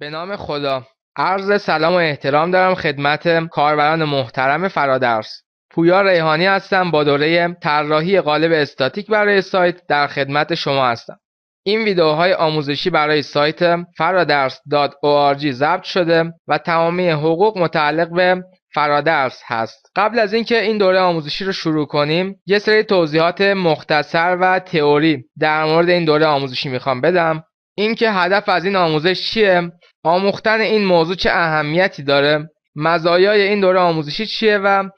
به نام خدا عرض سلام و احترام دارم خدمت کاربران محترم فرادرس پویا ریحانی هستم با دوره طراحی قالب استاتیک برای سایت در خدمت شما هستم این ویدیوهای آموزشی برای سایت فرادرس.org ضبط شده و تمامی حقوق متعلق به فرادرس هست قبل از اینکه این دوره آموزشی رو شروع کنیم یه سری توضیحات مختصر و تئوری در مورد این دوره آموزشی میخوام بدم اینکه هدف از این آموزش چیه آموختن این موضوع چه اهمیتی داره مزایای این دوره آموزشی چیه و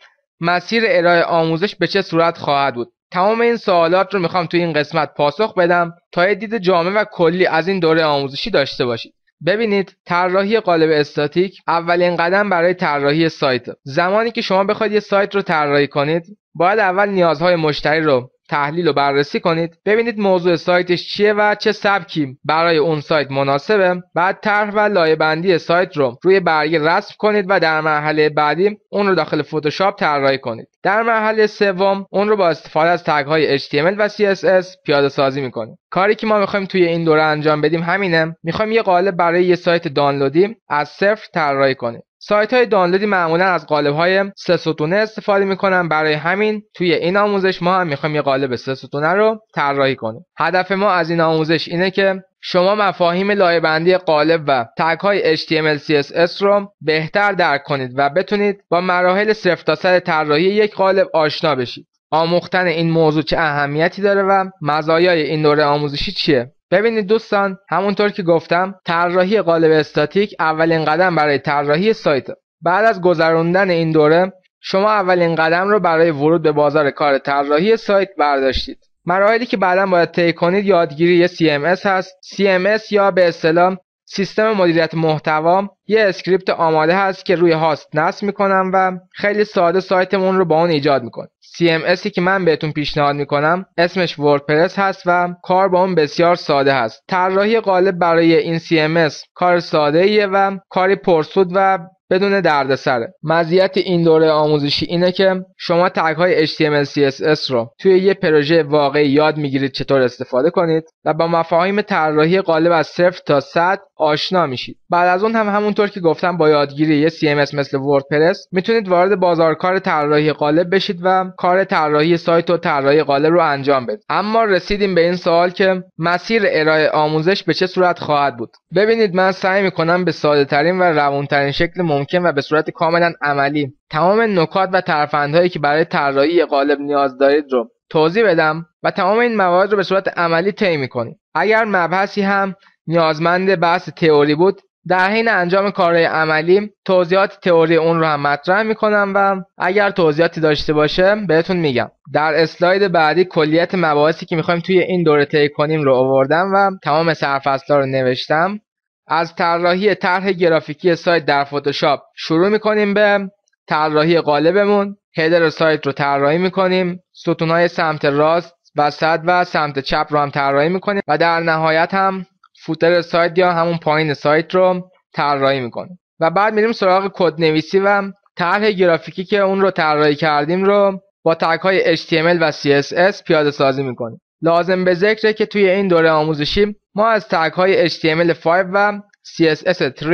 مسیر ارائه آموزش به چه صورت خواهد بود تمام این سوالات رو میخوام توی این قسمت پاسخ بدم تا یه دید جامع و کلی از این دوره آموزشی داشته باشید ببینید طراحی قالب استاتیک اولین قدم برای طراحی سایت زمانی که شما بخواید یه سایت رو طراحی کنید باید اول نیازهای مشتری رو تحلیل و بررسی کنید ببینید موضوع سایتش چیه و چه سبکی برای اون سایت مناسبه بعد طرح و لایه بندی سایت رو روی برگه رسم کنید و در مرحله بعدی اون رو داخل فتوشاپ طراحی کنید در مرحله سوم اون رو با استفاده از تگ های HTML و CSS پیاده سازی میکنید کاری که ما میخوایم توی این دوره انجام بدیم همینه میخوایم یه قالب برای یه سایت دانلودی از صفر طراحی کنیم سایت‌های دانلودی معمولا از قالب‌های سه ستونه استفاده میکنن برای همین توی این آموزش ما هم میخوایم یه قالب سه ستونه رو طراحی کنیم هدف ما از این آموزش اینه که شما مفاهیم لایه‌بندی قالب و های HTML CSS رو بهتر درک کنید و بتونید با مراحل صفر تا صد طراحی یک قالب آشنا بشید آموختن این موضوع چه اهمیتی داره و مزایای این دوره آموزشی چیه ببینید دوستان همونطور که گفتم طراحی قالب استاتیک اولین قدم برای طراحی سایت بعد از گذراندن این دوره شما اولین قدم رو برای ورود به بازار کار طراحی سایت برداشتید مراحلی که بعدا باید طی کنید یادگیری CMS هست CMS یا به اصطلاح سیستم مدیریت محتوا یه اسکریپت آماده هست که روی هاست نصب میکنم و خیلی ساده سایتمون رو با اون ایجاد میکنم. CMS که من بهتون پیشنهاد میکنم اسمش وردپرس هست و کار با اون بسیار ساده هست طراحی قالب برای این CMS کار ساده ایه و کاری پرسود و بدون دردسره مزیت این دوره آموزشی اینه که شما تگ های HTML CSS رو توی یه پروژه واقعی یاد میگیرید چطور استفاده کنید و با مفاهیم طراحی قالب از صفر تا صد آشنا میشید بعد از اون هم همونطور که گفتم با یادگیری یه CMS مثل وردپرس میتونید وارد بازار کار طراحی قالب بشید و کار طراحی سایت و طراحی قالب رو انجام بدید اما رسیدیم به این سوال که مسیر ارائه آموزش به چه صورت خواهد بود ببینید من سعی میکنم به ساده ترین و روان ترین شکل ممکن و به صورت کاملا عملی تمام نکات و ترفندهایی که برای طراحی قالب نیاز دارید رو توضیح بدم و تمام این موارد رو به صورت عملی طی کنید اگر مبحثی هم نیازمند بحث تئوری بود در حین انجام کارهای عملی توضیحات تئوری اون رو هم مطرح میکنم و اگر توضیحاتی داشته باشه بهتون میگم در اسلاید بعدی کلیت مباحثی که میخوایم توی این دوره طی کنیم رو آوردم و تمام سرفصلها رو نوشتم از طراحی طرح گرافیکی سایت در فتوشاپ شروع میکنیم به طراحی قالبمون هدر سایت رو طراحی میکنیم ستونهای سمت راست وسط و سمت چپ رو هم طراحی میکنیم و در نهایت هم فوتر سایت یا همون پایین سایت رو طراحی میکنیم و بعد میریم سراغ کد نویسی و طرح گرافیکی که اون رو طراحی کردیم رو با تگ های HTML و CSS پیاده سازی میکنیم لازم به ذکره که توی این دوره آموزشی ما از تگ های HTML5 و CSS3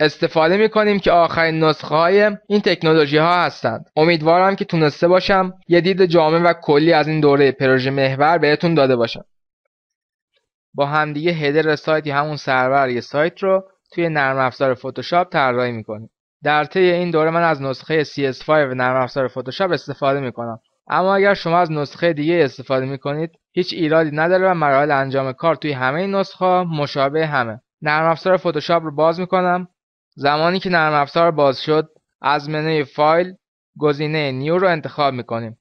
استفاده میکنیم که آخرین نسخه های این تکنولوژی ها هستند امیدوارم که تونسته باشم یه دید جامع و کلی از این دوره پروژه محور بهتون داده باشم با همدیگه هدر سایت یا همون سرور یه سایت رو توی نرم افزار فتوشاپ طراحی میکنیم در طی این دوره من از نسخه CS5 نرم افزار فتوشاپ استفاده میکنم اما اگر شما از نسخه دیگه استفاده میکنید هیچ ایرادی نداره و مراحل انجام کار توی همه این نسخه مشابه همه نرم افزار فتوشاپ رو باز میکنم زمانی که نرم افزار باز شد از منوی فایل گزینه نیو رو انتخاب میکنیم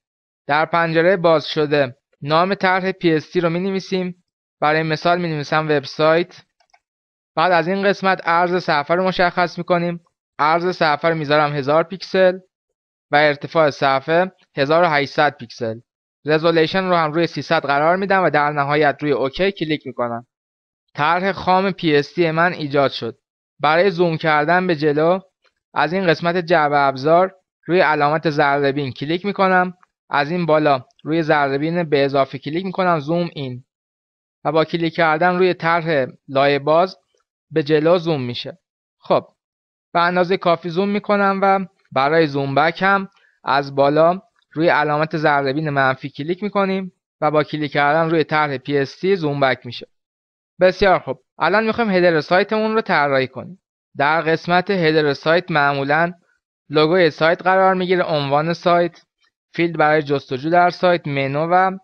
در پنجره باز شده نام طرح PST رو می نویسیم برای مثال می نویسم وبسایت بعد از این قسمت عرض صفحه رو مشخص می کنیم ارز صفحه رو میذارم 1000 پیکسل و ارتفاع صفحه 1800 پیکسل رزولیشن رو هم روی 300 قرار میدم و در نهایت روی اوکی کلیک میکنم طرح خام PST من ایجاد شد برای زوم کردن به جلو از این قسمت جعبه ابزار روی علامت زردبین کلیک میکنم از این بالا روی زردبین به اضافه کلیک میکنم زوم این و با کلیک کردن روی طرح لایه باز به جلو زوم میشه خب به اندازه کافی زوم میکنم و برای زوم بک هم از بالا روی علامت زردبین منفی کلیک میکنیم و با کلیک کردن روی طرح PST زوم بک میشه بسیار خوب الان میخوایم هدر سایتمون رو طراحی کنیم در قسمت هدر سایت معمولا لوگوی سایت قرار میگیره عنوان سایت فیلد برای جستجو در سایت منو و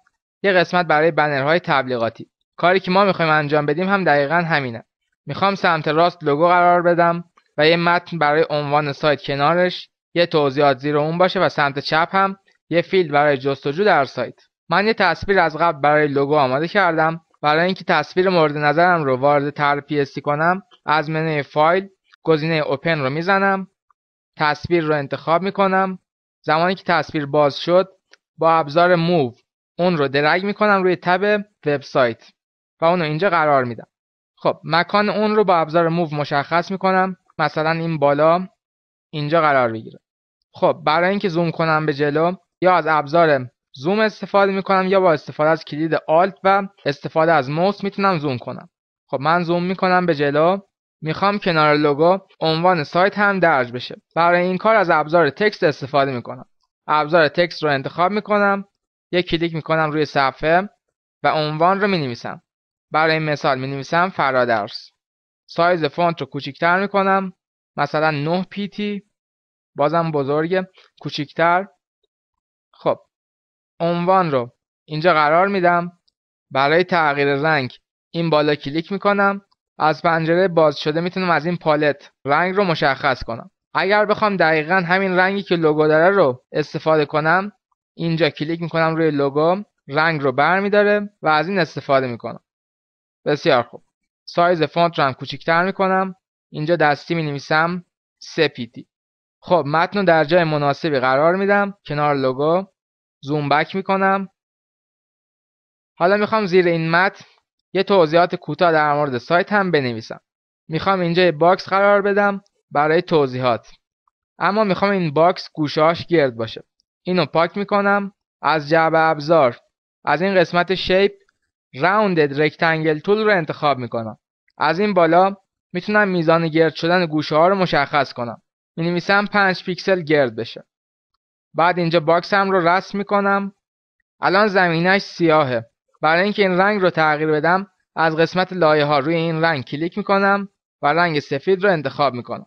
یه قسمت برای بنرهای تبلیغاتی کاری که ما میخوایم انجام بدیم هم دقیقا همینه میخوام سمت راست لوگو قرار بدم و یه متن برای عنوان سایت کنارش یه توضیحات زیر اون باشه و سمت چپ هم یه فیلد برای جستجو در سایت من یه تصویر از قبل برای لوگو آماده کردم برای اینکه تصویر مورد نظرم رو وارد تر پیستی کنم از منوی فایل گزینه اوپن رو میزنم تصویر رو انتخاب میکنم زمانی که تصویر باز شد با ابزار موو اون رو درگ میکنم روی تب وبسایت و اونو اینجا قرار میدم خب مکان اون رو با ابزار موو مشخص میکنم مثلا این بالا اینجا قرار بگیره خب برای اینکه زوم کنم به جلو یا از ابزار زوم استفاده میکنم یا با استفاده از کلید آلت و استفاده از موس میتونم زوم کنم خب من زوم میکنم به جلو میخوام کنار لوگو عنوان سایت هم درج بشه برای این کار از ابزار تکست استفاده میکنم ابزار تکست رو انتخاب میکنم یک کلیک میکنم روی صفحه و عنوان رو مینویسم برای مثال می نویسم فرادرس سایز فونت رو کوچیکتر می کنم مثلا 9 پیتی بازم بزرگ کوچیکتر خب عنوان رو اینجا قرار میدم برای تغییر رنگ این بالا کلیک کنم. از پنجره باز شده میتونم از این پالت رنگ رو مشخص کنم اگر بخوام دقیقا همین رنگی که لوگو داره رو استفاده کنم اینجا کلیک میکنم روی لوگو رنگ رو برمیداره و از این استفاده میکنم بسیار خوب سایز فونت رو هم کوچیک‌تر کنم. اینجا دستی می نویسم سپیتی خب متن رو در جای مناسبی قرار میدم کنار لوگو زوم بک کنم. حالا میخوام زیر این متن یه توضیحات کوتاه در مورد سایت هم بنویسم میخوام اینجا یه باکس قرار بدم برای توضیحات اما میخوام این باکس گوشاش گرد باشه اینو پاک میکنم از جعبه ابزار از این قسمت شیپ راوندد رکتنگل تول رو انتخاب میکنم از این بالا میتونم میزان گرد شدن گوشه ها رو مشخص کنم مینویسم 5 پیکسل گرد بشه بعد اینجا باکسم رو رسم میکنم الان زمینش سیاهه برای اینکه این رنگ رو تغییر بدم از قسمت لایه ها روی این رنگ کلیک میکنم و رنگ سفید رو انتخاب میکنم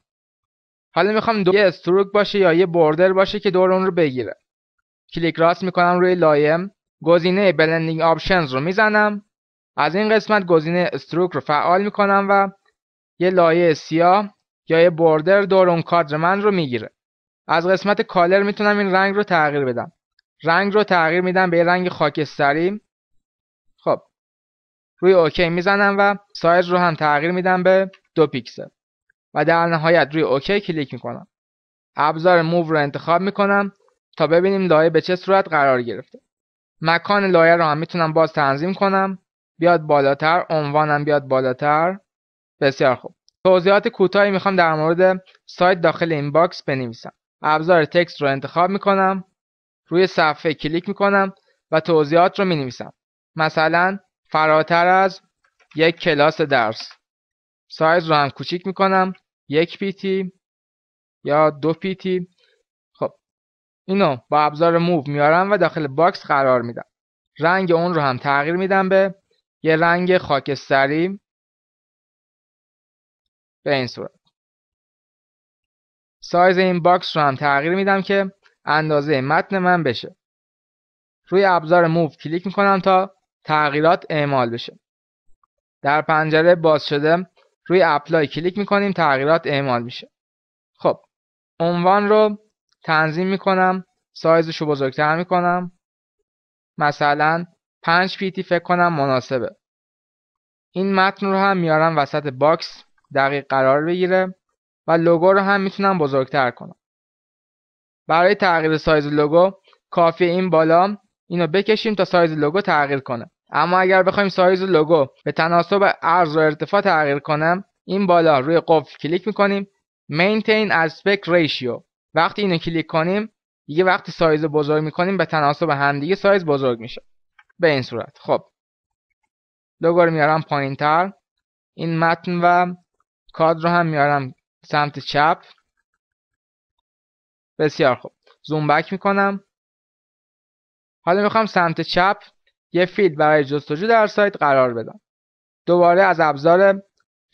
حالا میخوام دو یه استروک باشه یا یه بردر باشه که دور اون رو بگیره کلیک راست میکنم روی لایم گزینه بلندینگ آپشنز رو میزنم از این قسمت گزینه استروک رو فعال میکنم و یه لایه سیاه یا یه بردر دور اون کادر من رو میگیره از قسمت کالر میتونم این رنگ رو تغییر بدم رنگ رو تغییر میدم به رنگ خاکستری خب روی اوکی میزنم و سایز رو هم تغییر میدم به دو پیکسل و در نهایت روی اوکی کلیک میکنم ابزار موو رو انتخاب میکنم تا ببینیم لایه به چه صورت قرار گرفته مکان لایه رو هم میتونم باز تنظیم کنم بیاد بالاتر عنوانم بیاد بالاتر بسیار خوب توضیحات کوتاهی میخوام در مورد سایت داخل این باکس بنویسم ابزار تکست رو انتخاب میکنم روی صفحه کلیک میکنم و توضیحات رو مینویسم مثلا فراتر از یک کلاس درس سایز رو هم کوچیک میکنم یک پیتی یا دو پیتی اینو با ابزار موو میارم و داخل باکس قرار میدم رنگ اون رو هم تغییر میدم به یه رنگ خاکستری به این صورت سایز این باکس رو هم تغییر میدم که اندازه متن من بشه روی ابزار موو کلیک میکنم تا تغییرات اعمال بشه در پنجره باز شده روی اپلای کلیک میکنیم تغییرات اعمال میشه خب عنوان رو تنظیم میکنم سایزشو بزرگتر میکنم مثلا 5 پیتی فکر کنم مناسبه این متن رو هم میارم وسط باکس دقیق قرار بگیره و لوگو رو هم میتونم بزرگتر کنم برای تغییر سایز لوگو کافی این بالا اینو بکشیم تا سایز لوگو تغییر کنه اما اگر بخوایم سایز لوگو به تناسب عرض و ارتفاع تغییر کنم این بالا روی قفل کلیک میکنیم maintain aspect ratio وقتی اینو کلیک کنیم دیگه وقتی سایز رو بزرگ میکنیم به تناسب همدیگه سایز بزرگ میشه به این صورت خب لوگو میارم پایین این متن و کادر رو هم میارم سمت چپ بسیار خوب زوم بک میکنم حالا میخوام سمت چپ یه فیلد برای جستجو در سایت قرار بدم دوباره از ابزار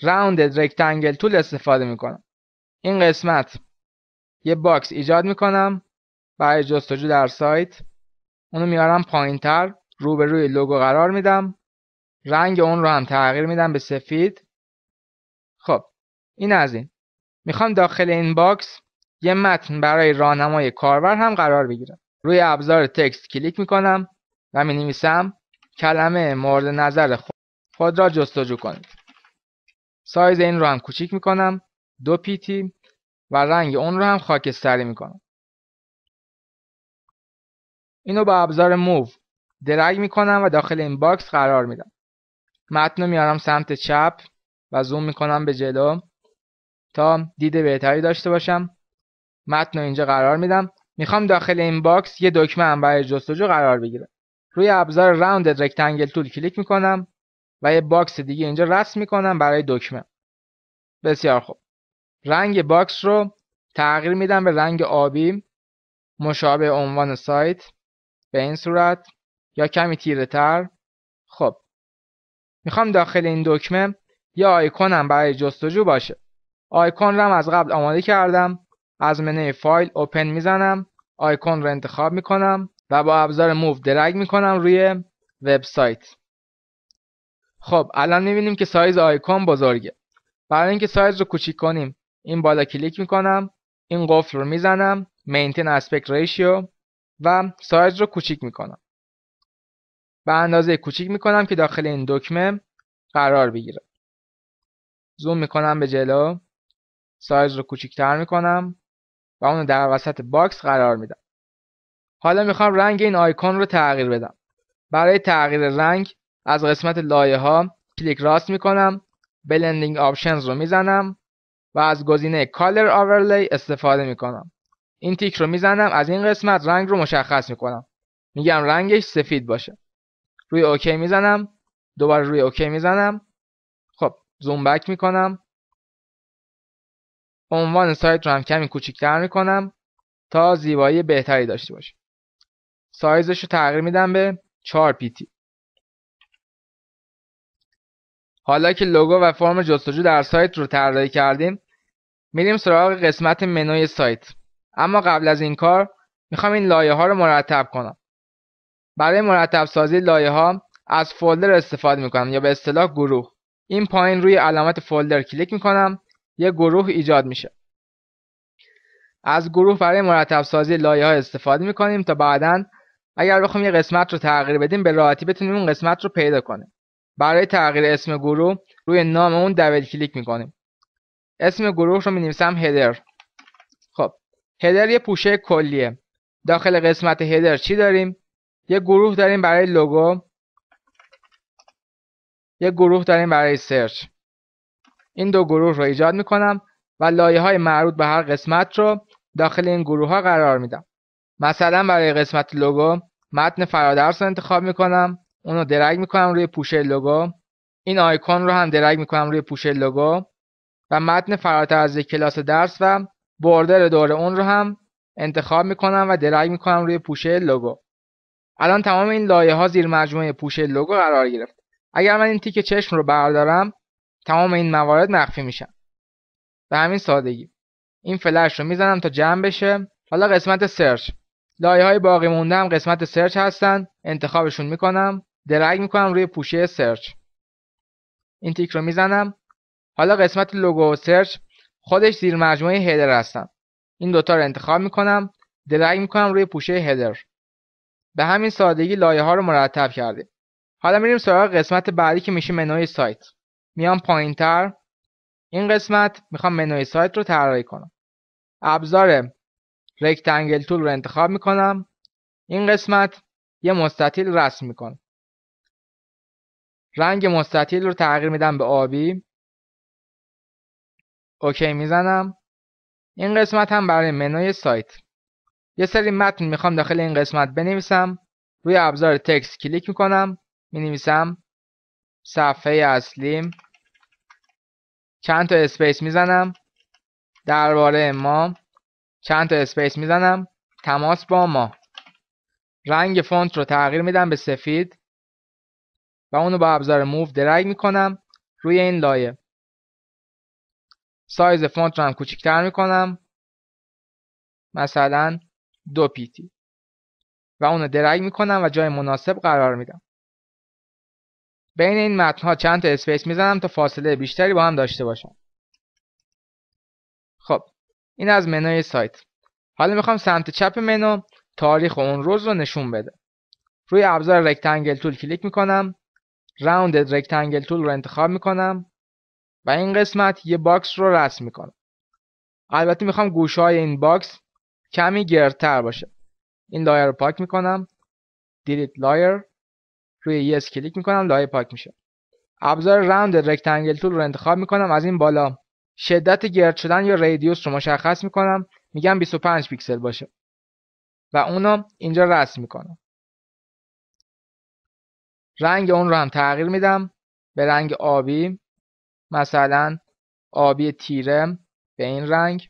راوندد رکتانگل تول استفاده میکنم این قسمت یه باکس ایجاد میکنم برای جستجو در سایت اونو میارم پایین تر روی لوگو قرار میدم رنگ اون رو هم تغییر میدم به سفید خب این از این میخوام داخل این باکس یه متن برای راهنمای کاربر هم قرار بگیرم روی ابزار تکست کلیک میکنم و می کلمه مورد نظر خود را جستجو کنید سایز این رو هم کوچیک میکنم دو پیتی و رنگ اون رو هم خاکستری میکنم اینو با ابزار موو درگ میکنم و داخل این باکس قرار میدم متن رو میارم سمت چپ و زوم میکنم به جلو تا دید بهتری داشته باشم متن رو اینجا قرار میدم میخوام داخل این باکس یه دکمه هم برای جستجو قرار بگیره روی ابزار Rounded رکتنگل تول کلیک میکنم و یه باکس دیگه اینجا رسم میکنم برای دکمه بسیار خوب رنگ باکس رو تغییر میدم به رنگ آبی مشابه عنوان سایت به این صورت یا کمی تیره تر خب میخوام داخل این دکمه یا آیکونم برای جستجو باشه آیکون هم از قبل آماده کردم از منوی فایل اوپن میزنم آیکون رو انتخاب میکنم و با ابزار موو درگ میکنم روی وبسایت خب الان میبینیم که سایز آیکون بزرگه برای اینکه سایز رو کوچیک کنیم این بالا کلیک میکنم این قفل رو میزنم مینتین اسپکت ریشیو و سایز رو کوچیک میکنم به اندازه کوچیک میکنم که داخل این دکمه قرار بگیره زوم میکنم به جلو سایز رو کوچیکتر میکنم و اون در وسط باکس قرار میدم حالا میخوام رنگ این آیکون رو تغییر بدم برای تغییر رنگ از قسمت لایه ها کلیک راست میکنم بلندینگ آپشنز رو میزنم و از گزینه کالر Overlay استفاده میکنم این تیک رو میزنم از این قسمت رنگ رو مشخص میکنم میگم رنگش سفید باشه روی اوکی میزنم دوباره روی اوکی میزنم خب زوم بک میکنم عنوان سایت رو هم کمی کوچیکتر میکنم تا زیبایی بهتری داشته باشه سایزش رو تغییر میدم به 4 pt حالا که لوگو و فرم جستجو در سایت رو طراحی کردیم میریم سراغ قسمت منوی سایت اما قبل از این کار میخوام این لایه ها رو مرتب کنم برای مرتب سازی لایه ها از فولدر استفاده میکنم یا به اصطلاح گروه این پایین روی علامت فولدر کلیک میکنم یه گروه ایجاد میشه از گروه برای مرتب سازی لایه ها استفاده میکنیم تا بعدا اگر بخوام یه قسمت رو تغییر بدیم به راحتی بتونیم اون قسمت رو پیدا کنیم برای تغییر اسم گروه روی نام اون دبل کلیک میکنیم اسم گروه رو می نویسم هدر خب هدر یه پوشه کلیه داخل قسمت هدر چی داریم یه گروه داریم برای لوگو یه گروه داریم برای سرچ این دو گروه رو ایجاد میکنم و لایه های مربوط به هر قسمت رو داخل این گروه ها قرار میدم مثلا برای قسمت لوگو متن فرادرس رو انتخاب میکنم اون رو درگ میکنم روی پوشه لوگو این آیکون رو هم درگ میکنم روی پوشه لوگو متن فراتر از یک کلاس درس و بردر دور اون رو هم انتخاب میکنم و درگ میکنم روی پوشه لوگو الان تمام این لایه ها زیر مجموعه پوشه لوگو قرار گرفت اگر من این تیک چشم رو بردارم تمام این موارد مخفی میشن به همین سادگی این فلش رو میزنم تا جمع بشه حالا قسمت سرچ لایه های باقی مونده هم قسمت سرچ هستن انتخابشون میکنم درگ میکنم روی پوشه سرچ این تیک رو میزنم حالا قسمت لوگو و سرچ خودش زیر مجموعه هدر هستن این دوتا رو انتخاب میکنم درگ میکنم روی پوشه هدر به همین سادگی لایه ها رو مرتب کردیم حالا میریم سراغ قسمت بعدی که میشه منوی سایت میام پایین تر این قسمت میخوام منوی سایت رو طراحی کنم ابزار رکتنگل تول رو انتخاب میکنم این قسمت یه مستطیل رسم میکنم رنگ مستطیل رو تغییر میدم به آبی اوکی میزنم این قسمت هم برای منوی سایت یه سری متن میخوام داخل این قسمت بنویسم روی ابزار تکس کلیک میکنم مینویسم صفحه اصلیم چند تا اسپیس میزنم درباره ما چند تا اسپیس میزنم تماس با ما رنگ فونت رو تغییر میدم به سفید و اونو با ابزار موو درگ میکنم روی این لایه سایز فونت رو هم کوچیک‌تر کنم. مثلا دو پیتی و اونو رو درگ کنم و جای مناسب قرار میدم بین این متنها چند تا اسپیس میزنم تا فاصله بیشتری با هم داشته باشم خب این از منوی سایت حالا میخوام سمت چپ منو تاریخ اون روز رو نشون بده روی ابزار رکتانگل تول کلیک میکنم راوندد رکتانگل تول رو انتخاب میکنم و این قسمت یه باکس رو رسم میکنم البته میخوام گوشه های این باکس کمی گردتر باشه این لایه رو پاک میکنم دیلیت لایر روی یس کلیک میکنم لایه پاک میشه ابزار راوند رکتنگل تول رو انتخاب میکنم از این بالا شدت گرد شدن یا ریدیوس رو مشخص میکنم میگم 25 پیکسل باشه و اونو اینجا رسم میکنم رنگ اون رو هم تغییر میدم به رنگ آبی مثلا آبی تیره به این رنگ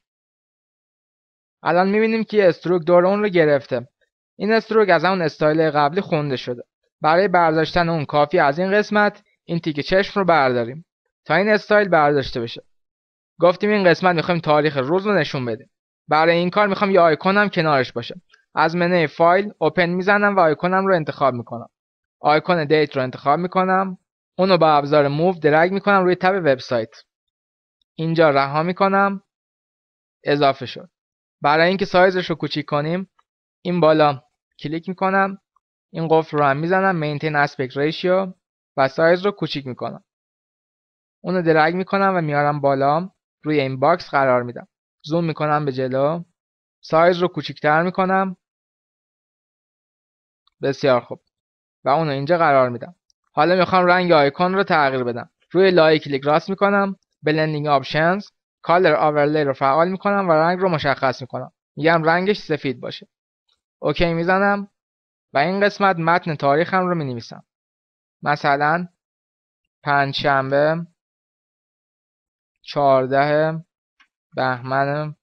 الان میبینیم که استروک دور اون رو گرفته این استروک از اون استایل قبلی خونده شده برای برداشتن اون کافی از این قسمت این تیک چشم رو برداریم تا این استایل برداشته بشه گفتیم این قسمت میخوایم تاریخ روز رو نشون بدیم برای این کار میخوام یه آیکون هم کنارش باشه از منوی فایل اوپن میزنم و آیکونم رو انتخاب میکنم آیکون دیت رو انتخاب میکنم اونو با ابزار موو درگ میکنم روی تب وبسایت اینجا رها میکنم اضافه شد برای اینکه سایزش رو کوچیک کنیم این بالا کلیک میکنم این قفل رو هم میزنم مینتین اسپکت ریشیو و سایز رو کوچیک میکنم اونو درگ میکنم و میارم بالا روی این باکس قرار میدم زوم میکنم به جلو سایز رو کوچیکتر میکنم بسیار خوب و اونو اینجا قرار میدم حالا میخوام رنگ آیکون رو تغییر بدم روی لایه کلیک راست میکنم بلندینگ آپشنز کالر آورلی رو فعال میکنم و رنگ رو مشخص میکنم میگم رنگش سفید باشه اوکی میزنم و این قسمت متن تاریخم رو مینویسم مثلا پنج شنبه چارده بهمن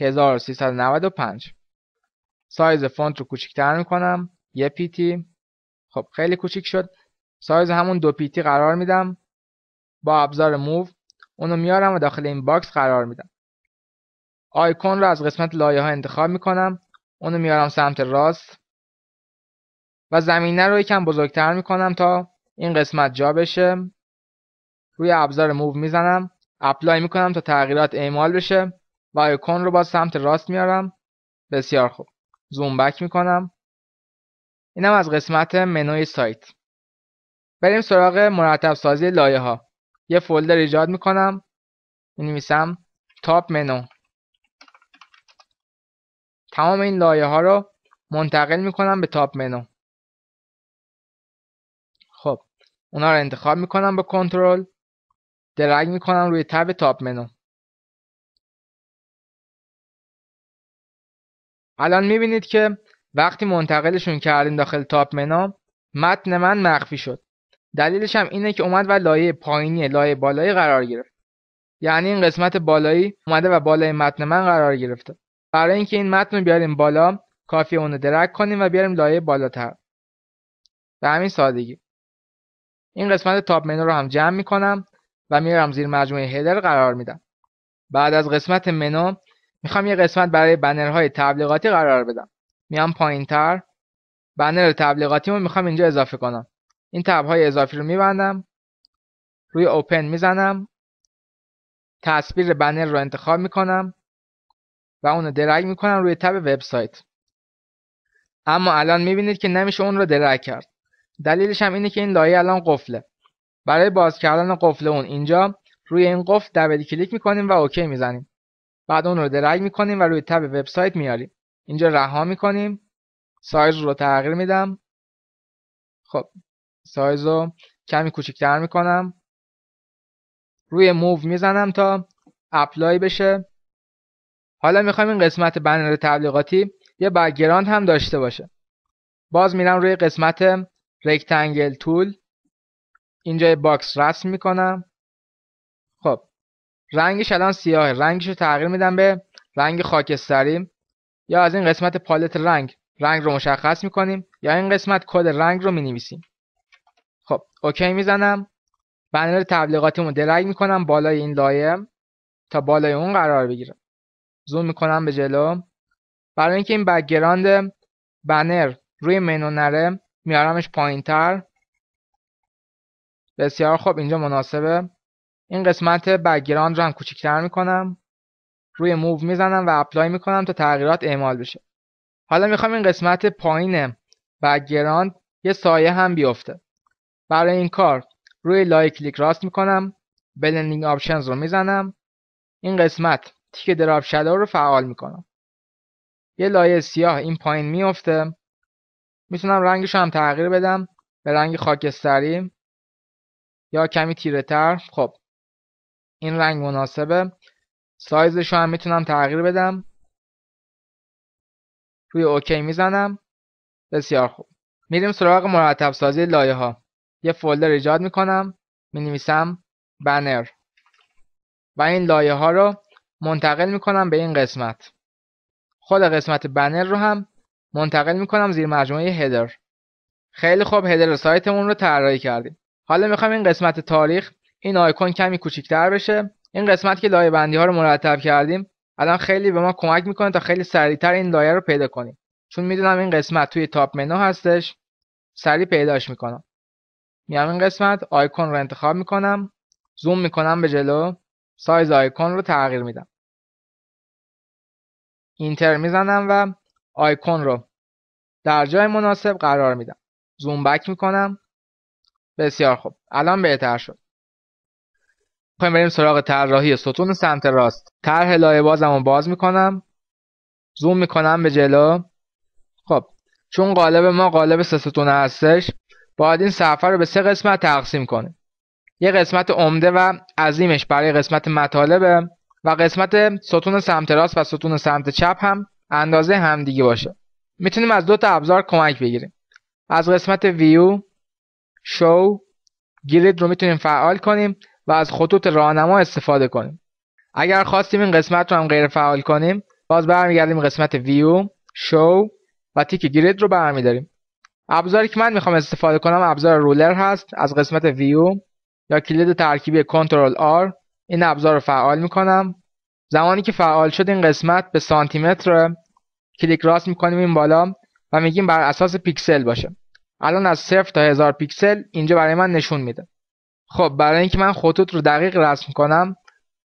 1395 سایز فونت رو کوچکتر میکنم یه پیتی خب خیلی کوچیک شد سایز همون دو پیتی قرار میدم با ابزار موو اونو میارم و داخل این باکس قرار میدم آیکون رو از قسمت لایه ها انتخاب میکنم اونو میارم سمت راست و زمینه رو یکم بزرگتر میکنم تا این قسمت جا بشه روی ابزار موو میزنم اپلای میکنم تا تغییرات اعمال بشه و آیکون رو با سمت راست میارم بسیار خوب زوم بک میکنم اینم از قسمت منوی سایت بریم سراغ مرتب سازی لایه ها یه فولدر ایجاد میکنم مینویسم تاپ منو تمام این لایه ها رو منتقل میکنم به تاپ منو خب اونا رو انتخاب میکنم با کنترل درگ میکنم روی تب تاپ منو الان میبینید که وقتی منتقلشون کردیم داخل تاپ منا متن من مخفی شد دلیلش هم اینه که اومد و لایه پایینی لایه بالایی قرار گرفت یعنی این قسمت بالایی اومده و بالای متن من قرار گرفته برای اینکه این متن رو بیاریم بالا کافی اونو درک کنیم و بیاریم لایه بالاتر به همین سادگی این قسمت تاپ منو رو هم جمع میکنم و میارم زیر مجموعه هدر قرار میدم بعد از قسمت منو میخوام یه قسمت برای بنرهای تبلیغاتی قرار بدم میام پایین تر بنر رو میخوام اینجا اضافه کنم این تب های اضافی رو میبندم روی اوپن میزنم تصویر بنر رو انتخاب میکنم و اون رو درگ میکنم روی تب وبسایت اما الان میبینید که نمیشه اون رو درگ کرد دلیلش هم اینه که این لایه الان قفله برای باز کردن قفل اون اینجا روی این قفل دبل کلیک میکنیم و اوکی میزنیم بعد اون رو درگ میکنیم و روی تب وبسایت میاریم اینجا رها میکنیم سایز رو تغییر میدم خب سایز رو کمی کوچکتر میکنم روی موو میزنم تا اپلای بشه حالا میخوایم این قسمت بنر تبلیغاتی یه بگراند هم داشته باشه باز میرم روی قسمت رکتنگل تول اینجا یه باکس رسم میکنم خب رنگش الان سیاهه رنگش رو تغییر میدم به رنگ خاکستری یا از این قسمت پالت رنگ رنگ رو مشخص میکنیم یا این قسمت کد رنگ رو مینویسیم خب اوکی میزنم بنر تبلیغاتیمون درگ میکنم بالای این لایه تا بالای اون قرار بگیره زوم میکنم به جلو برای اینکه این بکگراند بنر روی منو نره میارمش پایین تر بسیار خوب اینجا مناسبه این قسمت بکگراند رو هم کوچیکتر میکنم روی موو میزنم و اپلای میکنم تا تغییرات اعمال بشه حالا میخوام این قسمت پایین بکگراند یه سایه هم بیفته برای این کار روی لای کلیک راست میکنم بلندینگ آپشنز رو میزنم این قسمت تیک دراب شدو رو فعال میکنم یه لایه سیاه این پایین میفته میتونم رنگش هم تغییر بدم به رنگ خاکستری یا کمی تیره تر خب این رنگ مناسبه سایزش هم میتونم تغییر بدم روی اوکی میزنم بسیار خوب میریم سراغ مرتب سازی لایه ها یه فولدر ایجاد میکنم مینویسم بنر و این لایه ها رو منتقل میکنم به این قسمت خود قسمت بنر رو هم منتقل میکنم زیر مجموعه هدر خیلی خوب هدر سایتمون رو طراحی کردیم حالا میخوام این قسمت تاریخ این آیکون کمی کوچیکتر بشه این قسمت که لایه بندی ها رو مرتب کردیم الان خیلی به ما کمک میکنه تا خیلی سریعتر این لایه رو پیدا کنیم چون میدونم این قسمت توی تاپ منو هستش سریع پیداش میکنم میام این قسمت آیکون رو انتخاب میکنم زوم میکنم به جلو سایز آیکون رو تغییر میدم اینتر میزنم و آیکون رو در جای مناسب قرار میدم زوم بک میکنم بسیار خوب الان بهتر شد میخوایم بریم سراغ طراحی ستون سمت راست طرح لایه بازم رو باز میکنم زوم میکنم به جلو خب چون قالب ما قالب سه ستونه هستش باید این صفحه رو به سه قسمت تقسیم کنیم یه قسمت عمده و عظیمش برای قسمت مطالبه و قسمت ستون سمت راست و ستون سمت چپ هم اندازه همدیگه باشه میتونیم از دو تا ابزار کمک بگیریم از قسمت ویو شو گرید رو میتونیم فعال کنیم و از خطوط راهنما استفاده کنیم اگر خواستیم این قسمت رو هم غیر فعال کنیم باز برمیگردیم قسمت ویو شو و تیک گرید رو برمیداریم ابزاری که من میخوام استفاده کنم ابزار رولر هست از قسمت ویو یا کلید ترکیبی کنترل آر این ابزار رو فعال میکنم زمانی که فعال شد این قسمت به سانتیمتر کلیک راست میکنیم این بالا و میگیم بر اساس پیکسل باشه الان از 0 تا 1000 پیکسل اینجا برای من نشون میده خب برای اینکه من خطوط رو دقیق رسم کنم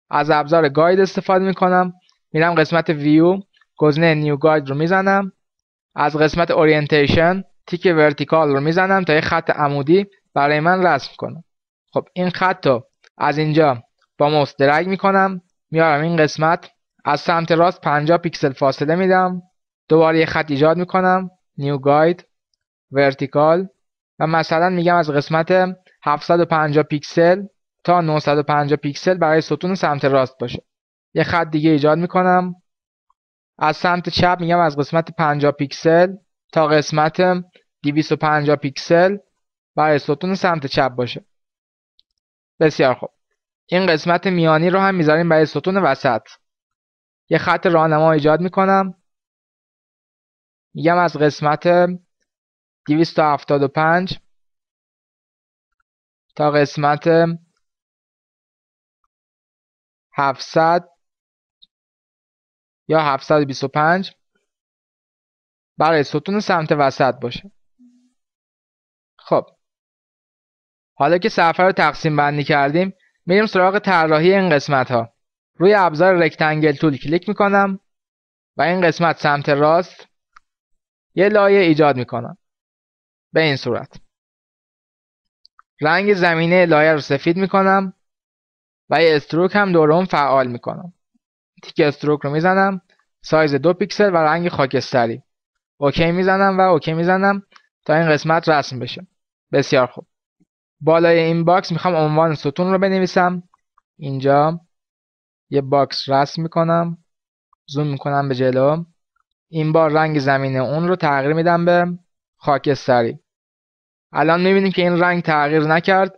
از ابزار گاید استفاده میکنم میرم قسمت ویو گزینه نیو گاید رو میزنم از قسمت اورینتیشن تیک ورتیکال رو میزنم تا یه خط عمودی برای من رسم کنم خب این خط رو از اینجا با موس درگ میکنم میارم این قسمت از سمت راست 50 پیکسل فاصله میدم دوباره یه خط ایجاد میکنم نیو گاید ورتیکال و مثلا میگم از قسمت 750 پیکسل تا 950 پیکسل برای ستون سمت راست باشه یه خط دیگه ایجاد میکنم از سمت چپ میگم از قسمت 50 پیکسل تا قسمت 250 پیکسل برای ستون سمت چپ باشه بسیار خوب این قسمت میانی رو هم میذاریم برای ستون وسط یه خط راهنما ایجاد میکنم میگم از قسمت 275 تا قسمت 700 یا 725 برای بله، ستون سمت وسط باشه خب حالا که صفحه رو تقسیم بندی کردیم میریم سراغ طراحی این قسمت ها روی ابزار رکتنگل تول کلیک میکنم و این قسمت سمت راست یه لایه ایجاد میکنم به این صورت رنگ زمینه لایه رو سفید میکنم و یه استروک هم دور اون فعال میکنم تیک استروک رو میزنم سایز دو پیکسل و رنگ خاکستری اوکی میزنم و اوکی میزنم تا این قسمت رسم بشه بسیار خوب بالای این باکس میخوام عنوان ستون رو بنویسم اینجا یه باکس رسم میکنم زوم میکنم به جلو این بار رنگ زمینه اون رو تغییر میدم به خاکستری الان میبینیم که این رنگ تغییر نکرد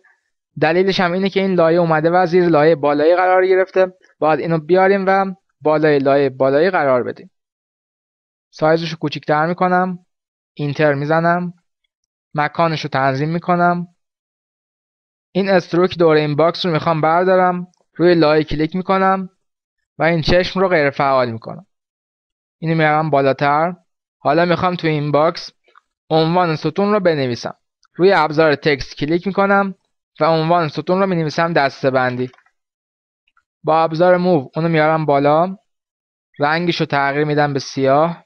دلیلش هم اینه که این لایه اومده و زیر لایه بالایی قرار گرفته باید اینو بیاریم و بالای لایه بالایی قرار بدیم سایزش رو کوچیک‌تر میکنم اینتر میزنم مکانش رو تنظیم میکنم این استروک دور این باکس رو میخوام بردارم روی لایه کلیک میکنم و این چشم رو غیر فعال میکنم اینو میارم بالاتر حالا میخوام تو این باکس عنوان ستون رو بنویسم روی ابزار تکست کلیک میکنم و عنوان ستون رو می نویسم دسته بندی با ابزار موو اونو میارم بالا رنگش رو تغییر میدم به سیاه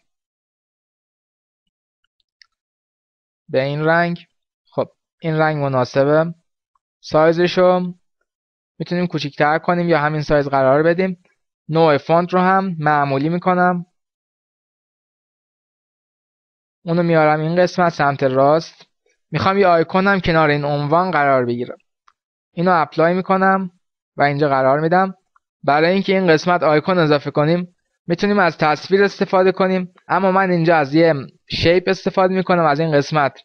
به این رنگ خب این رنگ مناسبه سایزش رو میتونیم کوچیکتر کنیم یا همین سایز قرار بدیم نوع فونت رو هم معمولی میکنم اونو میارم این قسمت سمت راست میخوام یه آیکون هم کنار این عنوان قرار بگیره اینو اپلای میکنم و اینجا قرار میدم برای اینکه این قسمت آیکون اضافه کنیم میتونیم از تصویر استفاده کنیم اما من اینجا از یه شیپ استفاده میکنم از این قسمت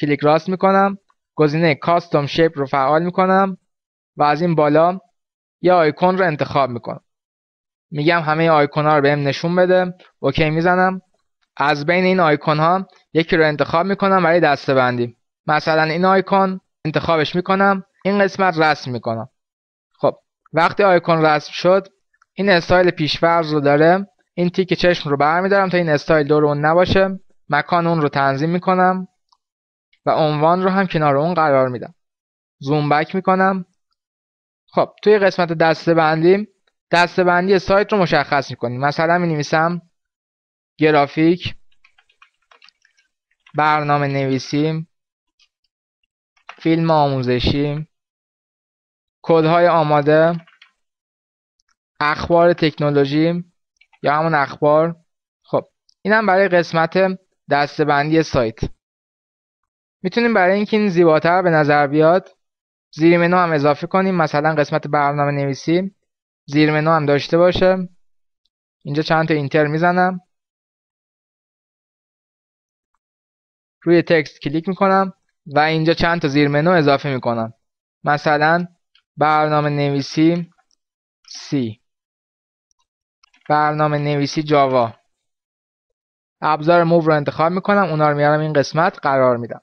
کلیک راست میکنم گزینه کاستوم شیپ رو فعال میکنم و از این بالا یه آیکون رو انتخاب میکنم میگم همه آیکون ها رو بهم نشون بده اوکی میزنم از بین این آیکون ها یکی رو انتخاب میکنم برای دسته بندیم مثلا این آیکون انتخابش میکنم این قسمت رسم میکنم خب وقتی آیکون رسم شد این استایل پیشفرض رو داره این تیک چشم رو برمیدارم تا این استایل دور اون نباشه مکان اون رو تنظیم میکنم و عنوان رو هم کنار اون قرار میدم زوم بک میکنم خب توی قسمت دسته بندی دسته بندی سایت رو مشخص میکنیم مثلا می نویسم گرافیک برنامه نویسیم فیلم آموزشی های آماده اخبار تکنولوژی یا همون اخبار خب اینم برای قسمت دستبندی سایت میتونیم برای اینکه این زیباتر به نظر بیاد زیر منو هم اضافه کنیم مثلا قسمت برنامه نویسی زیر منو هم داشته باشه اینجا چند تا اینتر میزنم روی تکست کلیک میکنم و اینجا چند تا زیر منو اضافه میکنم مثلا برنامه نویسی C برنامه نویسی جاوا ابزار موو رو انتخاب میکنم اونا رو میارم این قسمت قرار میدم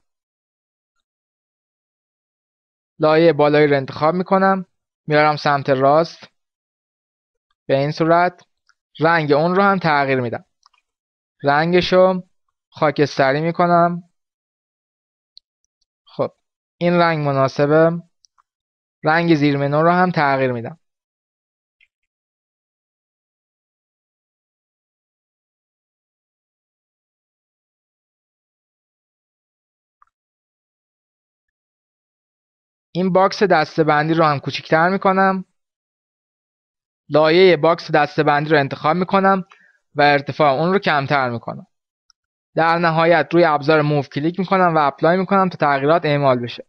لایه بالایی رو انتخاب میکنم میارم سمت راست به این صورت رنگ اون رو هم تغییر میدم رنگش رو خاکستری میکنم این رنگ مناسبه رنگ زیر منو رو هم تغییر میدم این باکس بندی رو هم می میکنم لایه باکس بندی رو انتخاب میکنم و ارتفاع اون رو کمتر میکنم در نهایت روی ابزار موو کلیک میکنم و اپلای میکنم تا تغییرات اعمال بشه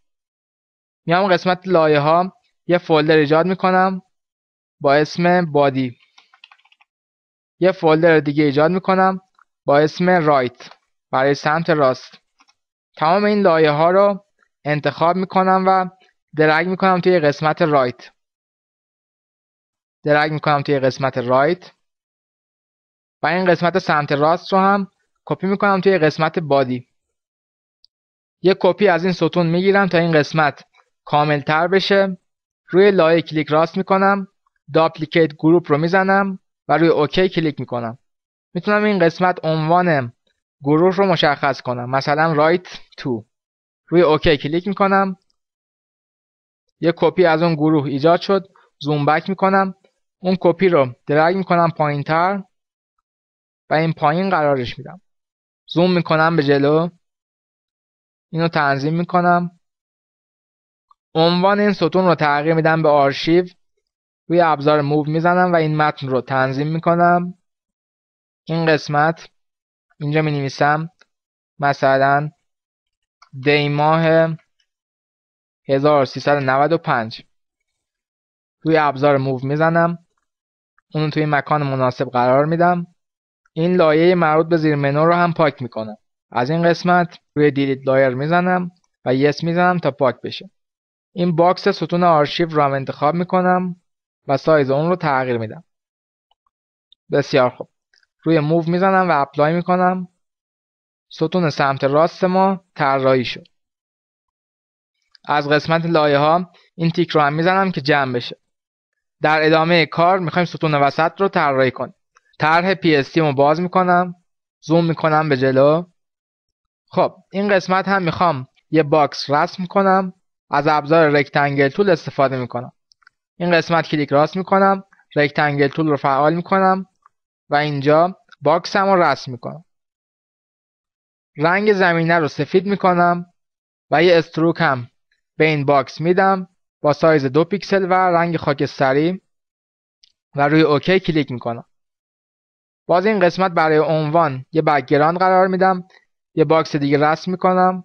میام قسمت لایه ها یه فولدر ایجاد میکنم با اسم بادی یه فولدر دیگه ایجاد میکنم با اسم رایت برای سمت راست تمام این لایه ها رو انتخاب میکنم و درگ میکنم توی قسمت رایت درگ میکنم توی قسمت رایت و این قسمت سمت راست رو هم کپی میکنم توی قسمت بادی یه کپی از این ستون میگیرم تا این قسمت کاملتر بشه روی لایه کلیک راست میکنم داپلیکیت گروپ رو میزنم و روی اوکی کلیک میکنم میتونم این قسمت عنوان گروه رو مشخص کنم مثلا رایت تو روی اوکی کلیک میکنم یه کپی از اون گروه ایجاد شد زوم بک میکنم اون کپی رو درگ میکنم پایین تر و این پایین قرارش میدم زوم میکنم به جلو اینو تنظیم میکنم عنوان این ستون رو تغییر میدم به آرشیو روی ابزار موو میزنم و این متن رو تنظیم میکنم این قسمت اینجا می نویسم مثلا دی ماه 1395 روی ابزار موو میزنم اون توی مکان مناسب قرار میدم این لایه مربوط به زیر منو رو هم پاک میکنم از این قسمت روی دیلیت لایر میزنم و یس میزنم تا پاک بشه این باکس ستون آرشیو رو هم انتخاب میکنم و سایز اون رو تغییر میدم بسیار خوب روی موو میزنم و اپلای میکنم ستون سمت راست ما طراحی شد از قسمت لایه ها این تیک رو هم میزنم که جمع بشه در ادامه کار میخوایم ستون وسط رو طراحی کنیم طرح پی اس رو باز میکنم زوم میکنم به جلو خب این قسمت هم میخوام یه باکس رسم کنم از ابزار رکتنگل تول استفاده میکنم این قسمت کلیک راست میکنم رکتنگل تول رو فعال میکنم و اینجا باکسم رو رسم میکنم رنگ زمینه رو سفید میکنم و یه استروک هم به این باکس میدم با سایز دو پیکسل و رنگ خاکستری و روی اوکی کلیک میکنم باز این قسمت برای عنوان یه بکگراند قرار میدم یه باکس دیگه رسم میکنم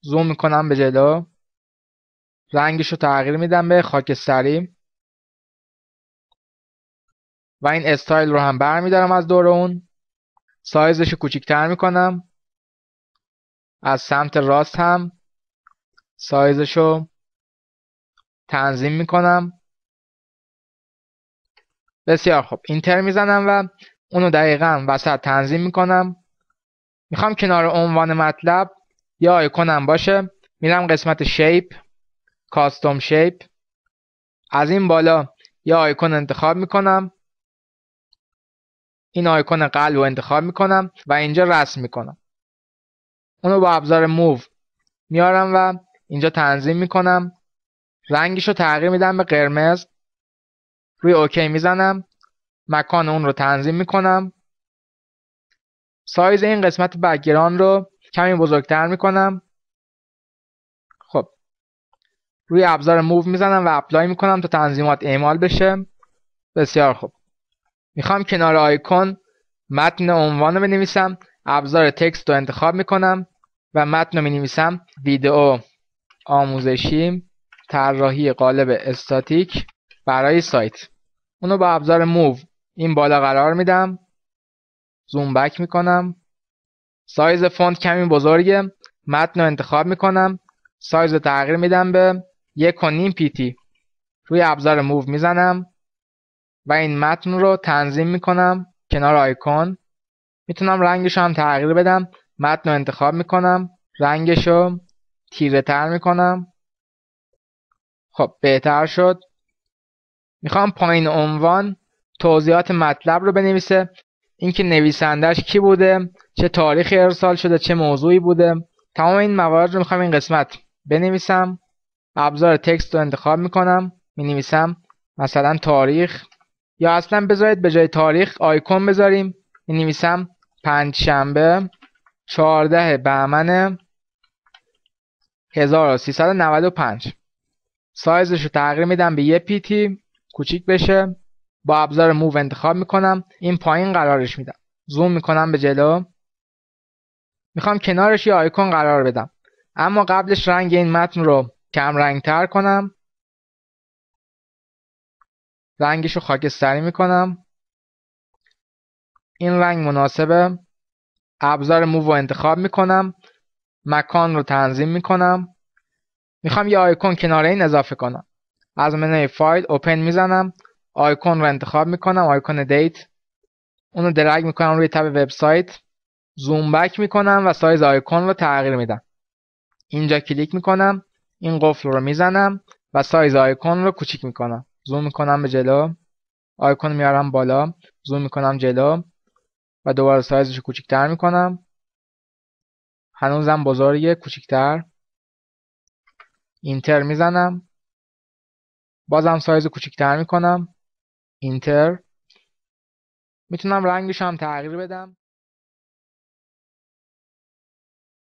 زوم میکنم به جلو رنگش رو تغییر میدم به خاکستری و این استایل رو هم برمیدارم از دور اون سایزش رو کوچیکتر میکنم از سمت راست هم سایزش رو تنظیم میکنم بسیار خوب اینتر میزنم و اونو دقیقا وسط تنظیم میکنم میخوام کنار عنوان مطلب یا آیکونم باشه میرم قسمت شیپ کاستوم شیپ از این بالا یا آیکون انتخاب میکنم این آیکون قلب رو انتخاب میکنم و اینجا رسم میکنم اونو با ابزار موو میارم و اینجا تنظیم میکنم رنگش رو تغییر میدم به قرمز روی اوکی میزنم مکان اون رو تنظیم میکنم سایز این قسمت بگیران رو کمی بزرگتر میکنم خب روی ابزار موو میزنم و اپلای میکنم تا تنظیمات اعمال بشه بسیار خوب میخوام کنار آیکون متن عنوان رو بنویسم ابزار تکست رو انتخاب میکنم و متن رو مینویسم ویدئو آموزشی طراحی قالب استاتیک برای سایت اونو با ابزار موو این بالا قرار میدم زوم بک میکنم سایز فونت کمی بزرگه متن رو انتخاب میکنم سایز رو تغییر میدم به یک و نیم پیتی روی ابزار موو میزنم و این متن رو تنظیم میکنم کنار آیکون میتونم رنگش هم تغییر بدم متن رو انتخاب میکنم رنگش رو تیره تر میکنم خب بهتر شد میخوام پایین عنوان توضیحات مطلب رو بنویسه اینکه نویسندهش کی بوده چه تاریخی ارسال شده چه موضوعی بوده تمام این موارد رو میخوام این قسمت بنویسم ابزار تکست رو انتخاب میکنم مینویسم مثلا تاریخ یا اصلا بذارید به جای تاریخ آیکون بذاریم مینویسم پنج شنبه 14 بهمن 1395 سایزش رو تغییر میدم به یه پیتی کوچیک بشه با ابزار موو انتخاب میکنم این پایین قرارش میدم زوم میکنم به جلو میخوام کنارش یه آیکون قرار بدم اما قبلش رنگ این متن رو کم رنگ تر کنم رنگش رو خاکستری میکنم این رنگ مناسبه ابزار موو رو انتخاب میکنم مکان رو تنظیم میکنم میخوام یه آیکون کنار این اضافه کنم از منوی فایل اوپن میزنم آیکون رو انتخاب میکنم آیکون دیت اون رو درگ میکنم روی تب وبسایت زوم بک میکنم و سایز آیکون رو تغییر میدم اینجا کلیک میکنم این قفل رو میزنم و سایز آیکون رو کوچیک میکنم زوم میکنم به جلو آیکون میارم بالا زوم میکنم جلو و دوباره سایزش رو کوچیکتر میکنم هنوزم بزرگه کوچیکتر اینتر میزنم بازم سایز کوچیک‌تر کنم. اینتر میتونم رنگش هم تغییر بدم